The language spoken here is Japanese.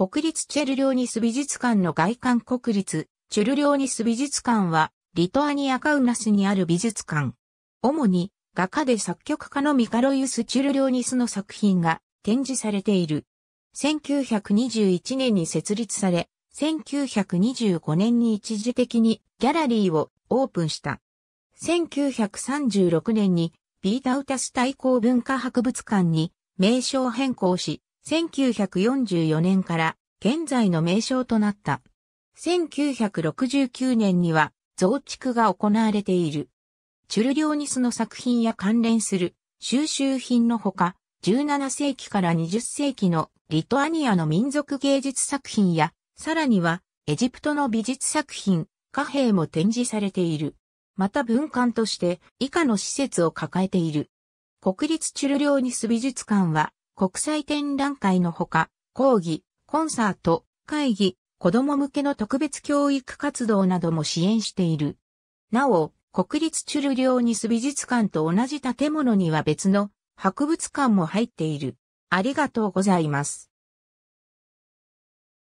国立チェルリョーニス美術館の外観国立チェルリョーニス美術館は、リトアニアカウナスにある美術館。主に画家で作曲家のミカロユス・チュルリョーニスの作品が展示されている。1921年に設立され、1925年に一時的にギャラリーをオープンした。1936年にビータウタス対抗文化博物館に名称変更し、1944年から現在の名称となった。1969年には増築が行われている。チュルリョーニスの作品や関連する収集品のほか、17世紀から20世紀のリトアニアの民族芸術作品や、さらにはエジプトの美術作品、貨幣も展示されている。また文館として以下の施設を抱えている。国立チュルリョーニス美術館は国際展覧会のほか、講義、コンサート、会議、子供向けの特別教育活動なども支援している。なお、国立チュルリョーニス美術館と同じ建物には別の博物館も入っている。ありがとうございます。